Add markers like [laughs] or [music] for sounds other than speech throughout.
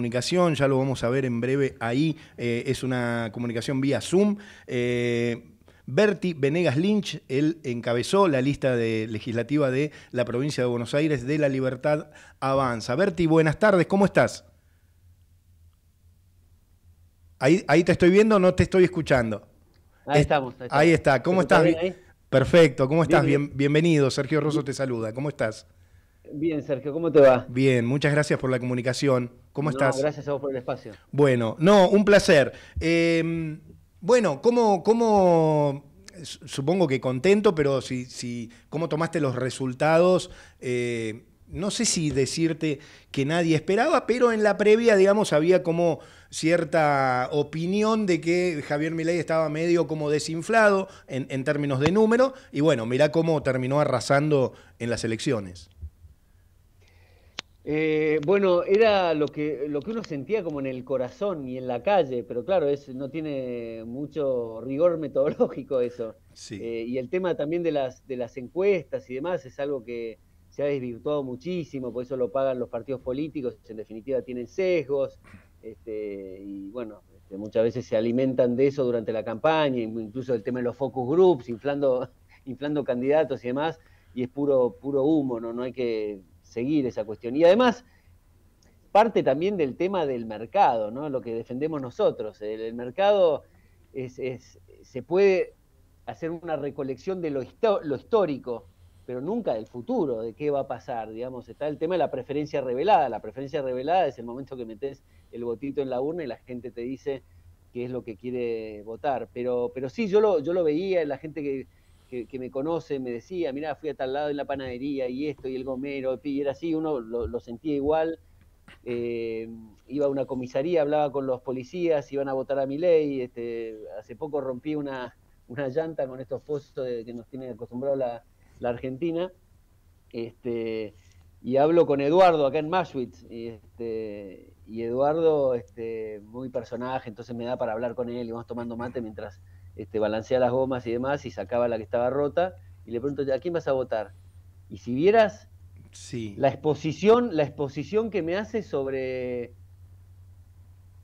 comunicación, ya lo vamos a ver en breve ahí, eh, es una comunicación vía Zoom. Eh, Berti Venegas Lynch, él encabezó la lista de, legislativa de la provincia de Buenos Aires de la Libertad Avanza. Berti, buenas tardes, ¿cómo estás? Ahí, te estoy viendo, no te estoy escuchando. Ahí estamos. Ahí, está, ¿cómo estás? Perfecto, ¿cómo estás? Bienvenido, Sergio Rosso te saluda, ¿cómo estás? Bien, Sergio, ¿cómo te va? Bien, muchas gracias por la comunicación. ¿Cómo no, estás? Gracias a vos por el espacio. Bueno, no, un placer. Em, bueno, ¿cómo, cómo supongo que contento, pero si, si cómo tomaste los resultados, eh, no sé si decirte que nadie esperaba, pero en la previa, digamos, había como cierta opinión de que Javier Milei estaba medio como desinflado en, en términos de número, y bueno, mirá cómo terminó arrasando en las elecciones. Eh, bueno, era lo que, lo que uno sentía como en el corazón y en la calle, pero claro, es, no tiene mucho rigor metodológico eso. Eh, y el tema también de las, de las encuestas y demás es algo que se ha desvirtuado muchísimo, por eso lo pagan los partidos políticos, en definitiva tienen sesgos, este, y bueno, este, muchas veces se alimentan de eso durante la campaña, incluso el tema de los focus groups, inflando, [laughs] inflando candidatos y demás, y es puro, puro humo, ¿no? no hay que seguir esa cuestión. Y además, parte también del tema del mercado, ¿no? Lo que defendemos nosotros. El, mercado es, se puede hacer una recolección de lo, histórico, pero nunca del futuro, de qué va a pasar, digamos. Está el tema de la preferencia revelada. La preferencia revelada es el momento que metes el botito en la urna y la gente te dice qué es lo que quiere votar. Pero, pero sí, yo lo, yo lo veía en la gente que que, me conoce me decía, mirá, fui a tal lado de la panadería y esto y el gomero, y era así, uno lo, sentía igual. Eh, iba a una comisaría, hablaba con los policías, iban a votar a mi ley. Este, hace poco rompí una, una llanta con estos pozos que nos tiene acostumbrado la, Argentina. Este, y hablo con Eduardo acá en Mashwitz. Y, este, y Eduardo, este, muy personaje, entonces me da para hablar con él y vamos tomando mate mientras este, balancea las gomas y demás y sacaba la que estaba rota y le pregunto, ¿a quién vas a votar? Y si vieras la exposición, la exposición que me hace sobre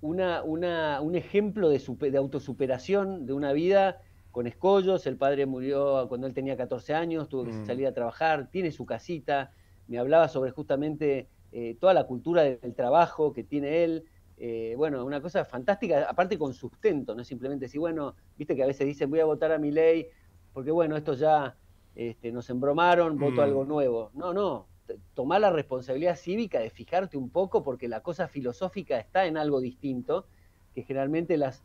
un ejemplo de, autosuperación de una vida con escollos, el padre murió cuando él tenía 14 años, tuvo que mm. salir a trabajar, tiene su casita, me hablaba sobre justamente eh, toda la cultura del trabajo que tiene él, eh, bueno, una cosa fantástica, aparte con sustento, no simplemente decir, bueno, viste que a veces dicen voy a votar a mi ley, porque bueno, esto ya este, nos embromaron, voto algo mm. nuevo. No, no, tomar la responsabilidad cívica de fijarte un poco, porque la cosa filosófica está en algo distinto, que generalmente las,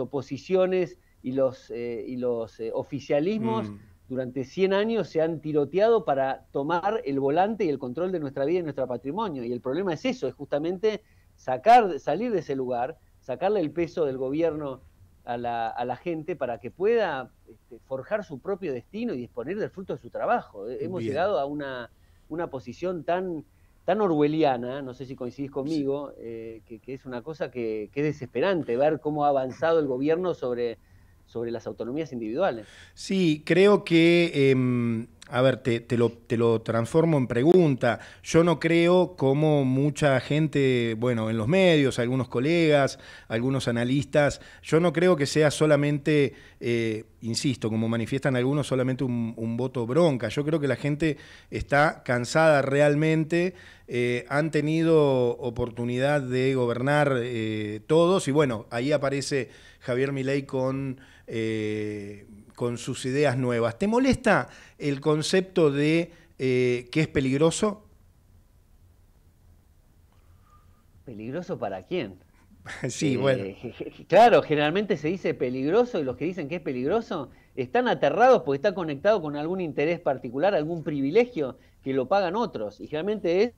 oposiciones y los, eh, y los eh, oficialismos mm. durante 100 años se han tiroteado para tomar el volante y el control de nuestra vida y nuestro patrimonio. Y el problema es eso, es justamente sacar, salir de ese lugar, sacarle el peso del gobierno a la, gente para que pueda este, forjar su propio destino y disponer del fruto de su trabajo. Eh, hemos llegado a una, una posición tan tan orwelliana, no sé si coincidís conmigo, eh, que, es una cosa que, es desesperante ver cómo ha avanzado el gobierno sobre, sobre las autonomías individuales. Sí, creo que em, a ver, te, lo, transformo en pregunta. Yo no creo, como mucha gente, bueno, en los medios, algunos colegas, algunos analistas, yo no creo que sea solamente, eh, insisto, como manifiestan algunos, solamente un, voto bronca. Yo creo que la gente está cansada realmente, eh, han tenido oportunidad de gobernar eh, todos y bueno, ahí aparece Javier Milei con con sus ideas nuevas. ¿Te molesta el concepto de eh, que es peligroso? ¿Peligroso para quién? [laughs] Sí, eh, bueno. [laughs] Claro, generalmente se dice peligroso y los que dicen que es peligroso están aterrados porque está conectado con algún interés particular, algún privilegio que lo pagan otros. Y generalmente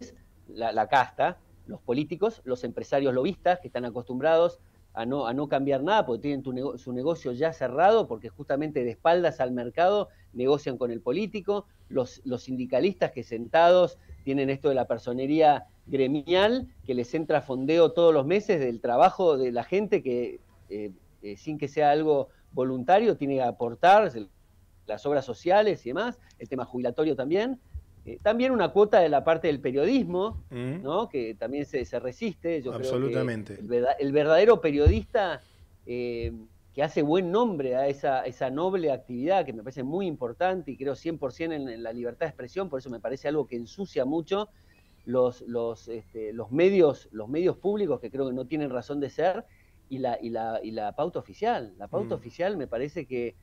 es la, la casta, los políticos, los empresarios lobistas que están acostumbrados a no, cambiar nada porque tienen su negocio ya cerrado, porque justamente de espaldas al mercado negocian con el político, los, sindicalistas que sentados tienen esto de la personería gremial, que les entra fondeo todos los meses del trabajo de la gente que eh, eh, sin que sea algo voluntario tiene que aportar las obras sociales y demás, el tema jubilatorio también. Eh, también una cuota de la parte del periodismo, mm. ¿no? que también se, resiste. Yo Absolutamente. Creo el, verdadero periodista eh, que hace buen nombre a esa, esa, noble actividad, que me parece muy importante y creo 100% en, la libertad de expresión, por eso me parece algo que ensucia mucho los, los, este, los, medios, los medios públicos, que creo que no tienen razón de ser, y la, y la, y la pauta oficial. La pauta mm. oficial me parece que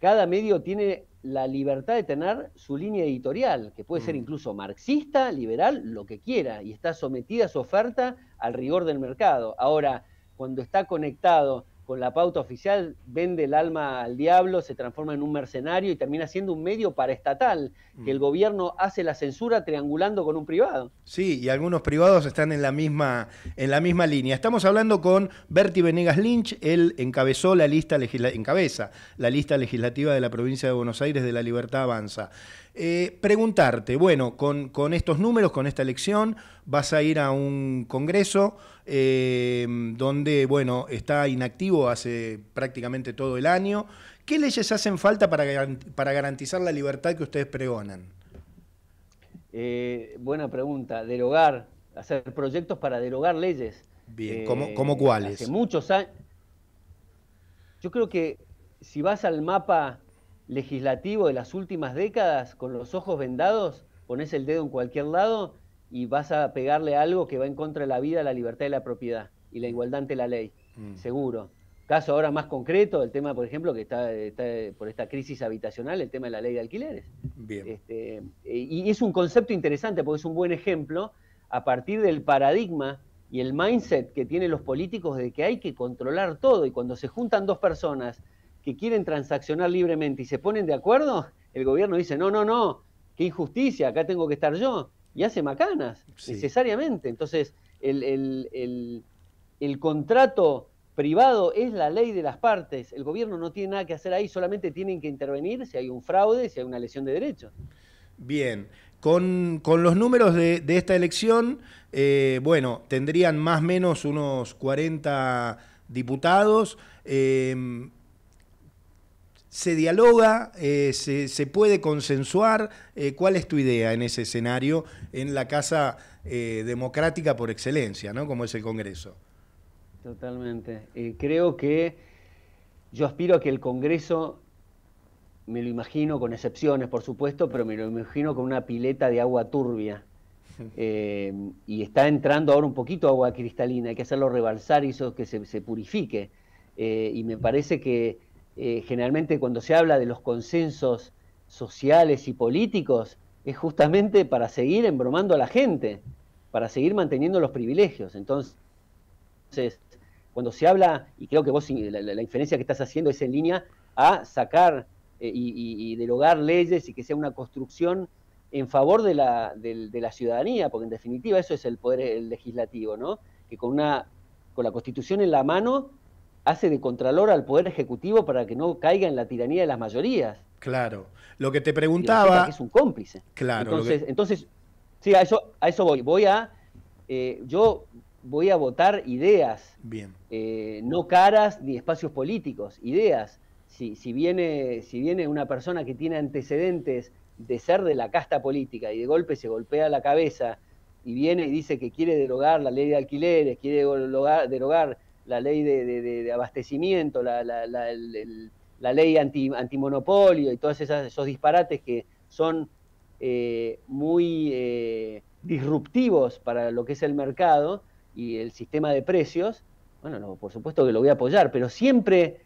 cada medio tiene la libertad de tener su línea editorial, que puede ser mm. incluso marxista, liberal, lo que quiera, y está sometida a su oferta al rigor del mercado. Ahora, cuando está conectado con la pauta oficial, vende el alma al diablo, se transforma en un mercenario y termina siendo un medio paraestatal, que mm. el gobierno hace la censura triangulando con un privado. Sí, y algunos privados están en la misma, en la misma línea. Estamos hablando con Berti Venegas Lynch, él encabezó la lista encabeza la lista legislativa de la provincia de Buenos Aires de la Libertad Avanza. Eh, preguntarte, bueno, con, estos números, con esta elección, vas a ir a un congreso eh, donde, bueno, está inactivo hace prácticamente todo el año. ¿Qué leyes hacen falta para garantizar la libertad que ustedes pregonan? Eh, buena pregunta. Derogar, hacer proyectos para derogar leyes. Bien, eh, ¿cómo, cuáles? muchos Yo creo que si vas al mapa legislativo de las últimas décadas, con los ojos vendados, pones el dedo en cualquier lado y vas a pegarle algo que va en contra de la vida, la libertad y la propiedad y la igualdad ante la ley, mm. seguro. Caso ahora más concreto, el tema, por ejemplo, que está, por esta crisis habitacional, el tema de la ley de alquileres. Bien. Este, eh, y es un concepto interesante porque es un buen ejemplo a partir del paradigma y el mindset que tienen los políticos de que hay que controlar todo y cuando se juntan dos personas que quieren transaccionar libremente y se ponen de acuerdo, el gobierno dice, no, no, no, qué injusticia, acá tengo que estar yo, y hace macanas, necesariamente. Entonces, el, el, el contrato privado es la ley de las partes. El gobierno no tiene nada que hacer ahí, solamente tienen que intervenir si hay un fraude, si hay una lesión de derechos. Bien. Con, los números de, esta elección, eh, bueno, tendrían más o menos unos 40 diputados. Em, ¿Se dialoga? Eh, se, se, puede consensuar? Eh, ¿Cuál es tu idea en ese escenario, en la Casa Democrática por excelencia, ¿no? como es el Congreso? Totalmente. Eh, creo que yo aspiro a que el Congreso, me lo imagino, con excepciones por supuesto, pero me lo imagino con una pileta de agua turbia. [laughs] Eh, y está entrando ahora un poquito agua cristalina, hay que hacerlo rebalsar y eso que se, purifique. Eh, y me parece que generalmente cuando se habla de los consensos sociales y políticos es justamente para seguir embromando a la gente, para seguir manteniendo los privilegios. Entonces, cuando se habla, y creo que vos la, inferencia que estás haciendo es en línea, a sacar eh, y, y, derogar leyes y que sea una construcción en favor de la, de, la ciudadanía, porque en definitiva eso es el poder legislativo, ¿no? Que con, una, con la constitución en la mano hace de contralor al poder ejecutivo para que no caiga en la tiranía de las mayorías. Claro. Lo que te preguntaba. es un cómplice. Claro. Entonces, sí, a eso, a eso voy. Voy a. Eh, yo voy a votar ideas, eh, no caras ni espacios políticos, ideas. Si, viene, si viene una persona que tiene antecedentes de ser de la casta política y de golpe se golpea la cabeza y viene y dice que quiere derogar la ley de alquileres, quiere derogar, la ley de, abastecimiento, la, ley antimonopolio y todos esos disparates que son eh, muy eh, disruptivos para lo que es el mercado, y el sistema de precios, bueno, por supuesto que lo voy a apoyar, pero siempre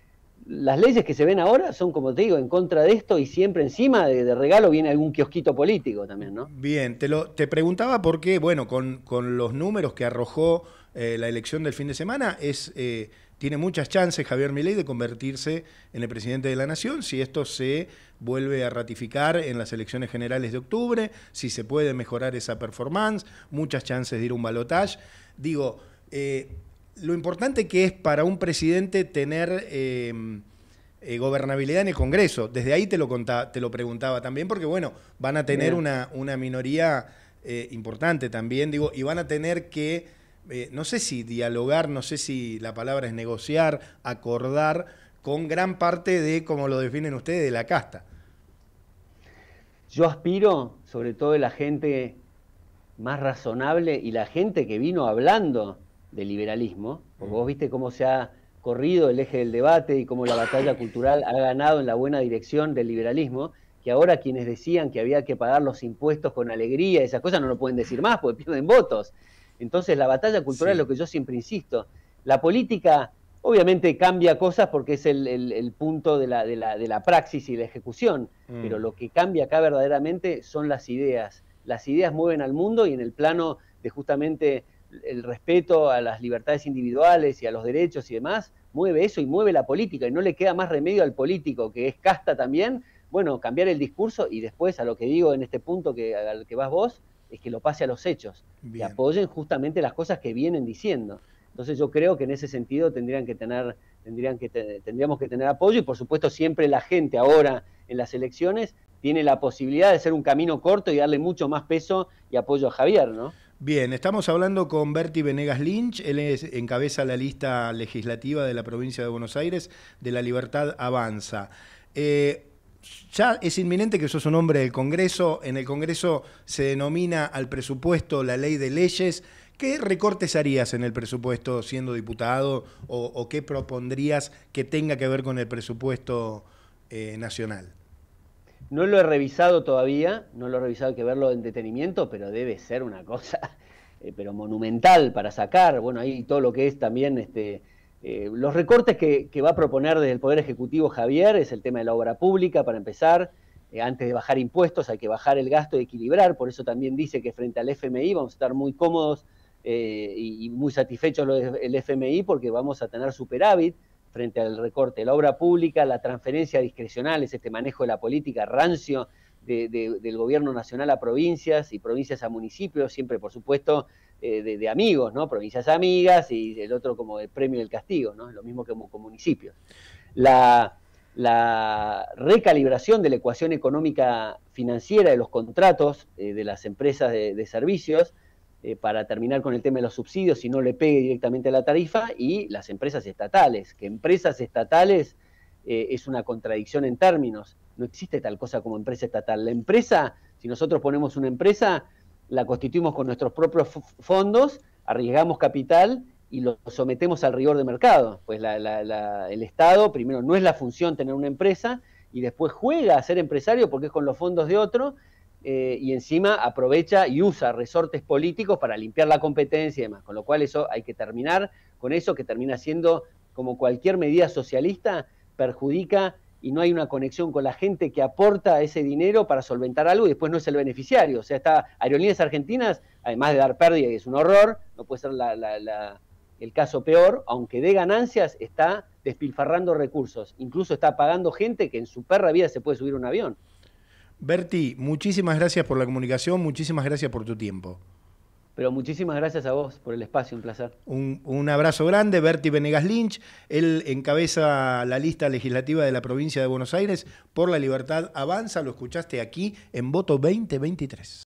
las leyes que se ven ahora son, como te digo, en contra de esto y siempre encima de, regalo viene algún kiosquito político también, ¿no? Bien, te, lo, te preguntaba por qué, bueno, con, los números que arrojó eh, la elección del fin de semana, es, eh, tiene muchas chances Javier Milei de convertirse en el presidente de la Nación si esto se vuelve a ratificar en las elecciones generales de octubre, si se puede mejorar esa performance, muchas chances de ir a un balotaje. Digo, eh, lo importante que es para un presidente tener eh, eh, gobernabilidad en el Congreso. Desde ahí te lo, te lo preguntaba también, porque bueno, van a tener una, minoría eh, importante también, digo, y van a tener que, no sé si dialogar, no sé si la palabra es negociar, acordar con gran parte de, como lo definen ustedes, de la casta. Yo aspiro, sobre todo de la gente más razonable y la gente que vino hablando del liberalismo. Porque mm. vos viste cómo se ha corrido el eje del debate y cómo la batalla cultural ha ganado en la buena dirección del liberalismo, que ahora quienes decían que había que pagar los impuestos con alegría, esas cosas no lo pueden decir más porque pierden votos. Entonces la batalla cultural es lo que yo siempre insisto. La política obviamente cambia cosas porque es el, punto de la, de, praxis y la ejecución, mm. pero lo que cambia acá verdaderamente son las ideas. Las ideas mueven al mundo y en el plano de justamente el respeto a las libertades individuales y a los derechos y demás, mueve eso y mueve la política y no le queda más remedio al político, que es casta también, bueno, cambiar el discurso y después a lo que digo en este punto que, al que vas vos, es que lo pase a los hechos, y apoyen justamente las cosas que vienen diciendo. Entonces yo creo que en ese sentido tendrían que tener, tendrían que tendríamos que tener apoyo y por supuesto siempre la gente ahora en las elecciones tiene la posibilidad de ser un camino corto y darle mucho más peso y apoyo a Javier, ¿no? Bien, estamos hablando con Berti Venegas Lynch, él encabeza la lista legislativa de la provincia de Buenos Aires de la Libertad Avanza. Eh, ya es inminente que sos un hombre del Congreso, en el Congreso se denomina al presupuesto la ley de leyes. ¿Qué recortes harías en el presupuesto siendo diputado o, qué propondrías que tenga que ver con el presupuesto eh, nacional? No lo he revisado todavía, no lo he revisado, hay que verlo en detenimiento, pero debe ser una cosa, [laughs] eh, pero monumental para sacar, bueno, ahí todo lo que es también este, eh, los recortes que, va a proponer desde el Poder Ejecutivo Javier es el tema de la obra pública, para empezar. Eh, antes de bajar impuestos hay que bajar el gasto y equilibrar, por eso también dice que frente al FMI vamos a estar muy cómodos y, muy satisfechos el FMI porque vamos a tener superávit, frente al recorte de la obra pública, la transferencia discrecional, es este manejo de la política rancio del gobierno nacional a provincias y provincias a municipios, siempre por supuesto eh, de, amigos, ¿no? Provincias amigas y el otro como el premio del castigo, ¿no? Lo mismo que con municipios. La, recalibración de la ecuación económica financiera de los contratos eh, de las empresas de servicios, eh, para terminar con el tema de los subsidios si no le pegue directamente la tarifa, y las empresas estatales, que empresas estatales eh, es una contradicción en términos, no existe tal cosa como empresa estatal. La empresa, si nosotros ponemos una empresa, la constituimos con nuestros propios fondos, arriesgamos capital y lo sometemos al rigor de mercado. Pues el Estado, primero, no es la función tener una empresa y después juega a ser empresario porque es con los fondos de otro eh, y encima aprovecha y usa resortes políticos para limpiar la competencia y demás. Con lo cual eso hay que terminar con eso que termina siendo, como cualquier medida socialista, perjudica y no hay una conexión con la gente que aporta ese dinero para solventar algo y después no es el beneficiario. O sea, está Aerolíneas Argentinas, además de dar pérdida, y es un horror, no puede ser el caso peor, aunque dé ganancias, está despilfarrando recursos. Incluso está pagando gente que en su perra vida se puede subir un avión. Berti, muchísimas gracias por la comunicación, muchísimas gracias por tu tiempo. Pero muchísimas gracias a vos por el espacio, un placer. Un, abrazo grande, Berti Venegas Lynch. Él encabeza la lista legislativa de la provincia de Buenos Aires por la libertad avanza. Lo escuchaste aquí en Voto 2023.